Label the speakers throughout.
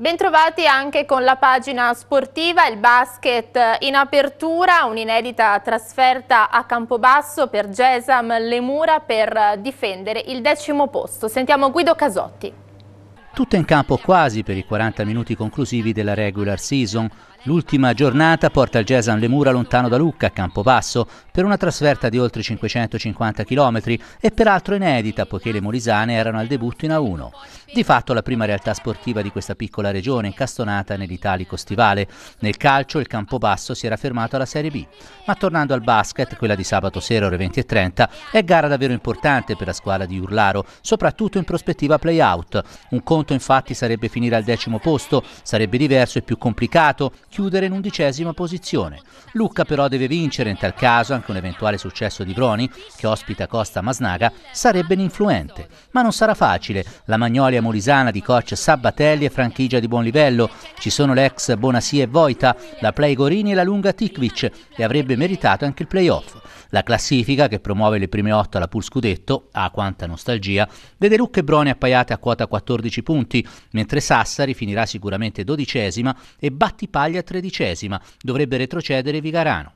Speaker 1: Bentrovati anche con la pagina sportiva, il basket in apertura, un'inedita trasferta a Campobasso per Gesam Lemura per difendere il decimo posto. Sentiamo Guido Casotti.
Speaker 2: Tutto in campo quasi per i 40 minuti conclusivi della regular season, L'ultima giornata porta il Gesan Le Mura lontano da Lucca, a Campobasso, per una trasferta di oltre 550 km e peraltro inedita poiché le molisane erano al debutto in A1. Di fatto la prima realtà sportiva di questa piccola regione incastonata nell'italico stivale. Nel calcio il Campobasso si era fermato alla Serie B, ma tornando al basket, quella di sabato sera ore 20.30 è gara davvero importante per la squadra di Urlaro, soprattutto in prospettiva play-out. Un conto infatti sarebbe finire al decimo posto, sarebbe diverso e più complicato chiudere in undicesima posizione. Lucca però deve vincere, in tal caso anche un eventuale successo di Broni, che ospita Costa Masnaga, sarebbe l'influente. Ma non sarà facile, la Magnolia Molisana di coach Sabbatelli è franchigia di buon livello, ci sono l'ex Bonassi e Voita, la Play Gorini e la lunga Tikvic e avrebbe meritato anche il playoff. La classifica, che promuove le prime otto alla Pool Scudetto, ah quanta nostalgia, vede Lucca e Broni appaiate a quota 14 punti, mentre Sassari finirà sicuramente dodicesima e Battipaglia Italia tredicesima, dovrebbe retrocedere Vigarano.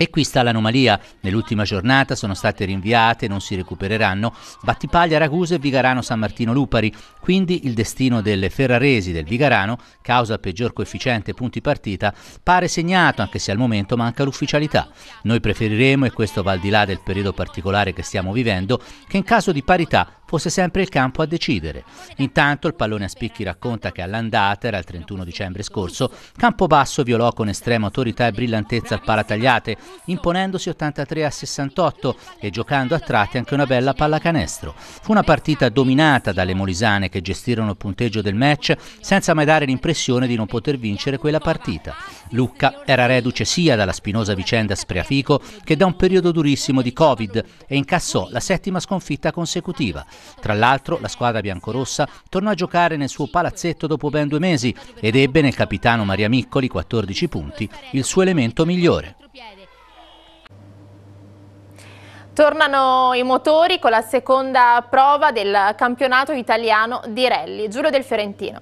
Speaker 2: E qui sta l'anomalia. Nell'ultima giornata sono state rinviate, non si recupereranno, Battipaglia, Ragusa e Vigarano San Martino Lupari. Quindi il destino delle Ferraresi del Vigarano, causa peggior coefficiente punti partita, pare segnato, anche se al momento manca l'ufficialità. Noi preferiremo, e questo va al di là del periodo particolare che stiamo vivendo, che in caso di parità fosse sempre il campo a decidere. Intanto il pallone a spicchi racconta che all'andata, era il 31 dicembre scorso, Campobasso violò con estrema autorità e brillantezza il Palatagliate, imponendosi 83 a 68 e giocando a tratti anche una bella pallacanestro. Fu una partita dominata dalle molisane che gestirono il punteggio del match senza mai dare l'impressione di non poter vincere quella partita. Lucca era reduce sia dalla spinosa vicenda Spreafico che da un periodo durissimo di Covid e incassò la settima sconfitta consecutiva. Tra l'altro la squadra biancorossa tornò a giocare nel suo palazzetto dopo ben due mesi ed ebbe nel capitano Maria Miccoli 14 punti il suo elemento migliore.
Speaker 1: Tornano i motori con la seconda prova del campionato italiano di rally. Giulio del Fiorentino.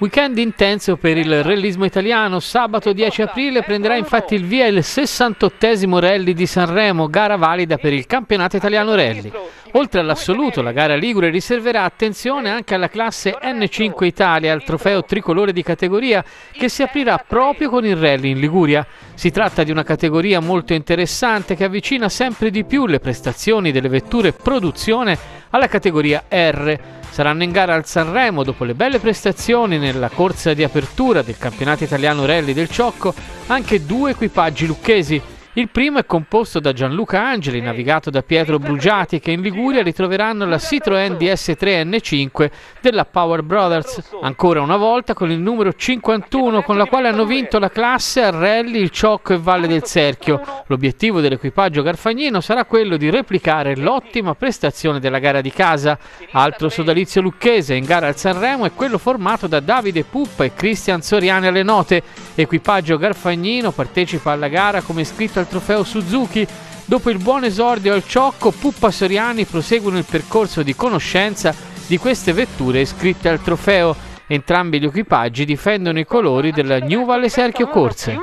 Speaker 3: Weekend intenso per il rallismo italiano, sabato 10 aprile prenderà infatti il via il 68esimo rally di Sanremo, gara valida per il campionato italiano rally. Oltre all'assoluto, la gara Ligure riserverà attenzione anche alla classe N5 Italia, al trofeo tricolore di categoria che si aprirà proprio con il rally in Liguria. Si tratta di una categoria molto interessante che avvicina sempre di più le prestazioni delle vetture produzione alla categoria R. Saranno in gara al Sanremo dopo le belle prestazioni nella corsa di apertura del campionato italiano rally del Ciocco anche due equipaggi lucchesi il primo è composto da Gianluca Angeli, eh, navigato da eh, Pietro Brugiati, che in Liguria ritroveranno la Citroën DS3N5 della Power Brothers, ancora una volta con il numero 51, con la quale hanno vinto la classe a Rally, il Ciocco e Valle del Serchio. L'obiettivo dell'equipaggio garfagnino sarà quello di replicare l'ottima prestazione della gara di casa. Altro sodalizio lucchese in gara al Sanremo è quello formato da Davide Puppa e Cristian Soriani alle note. Equipaggio garfagnino partecipa alla gara come iscritto al trofeo Suzuki. Dopo il buon esordio al Ciocco, Puppa Soriani proseguono il percorso di conoscenza di queste vetture iscritte al trofeo. Entrambi gli equipaggi difendono i colori della New Valle Serchio Corse.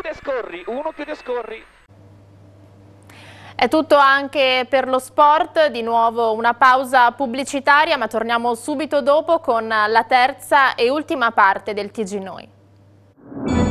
Speaker 1: È tutto anche per lo sport, di nuovo una pausa pubblicitaria ma torniamo subito dopo con la terza e ultima parte del TG Noi.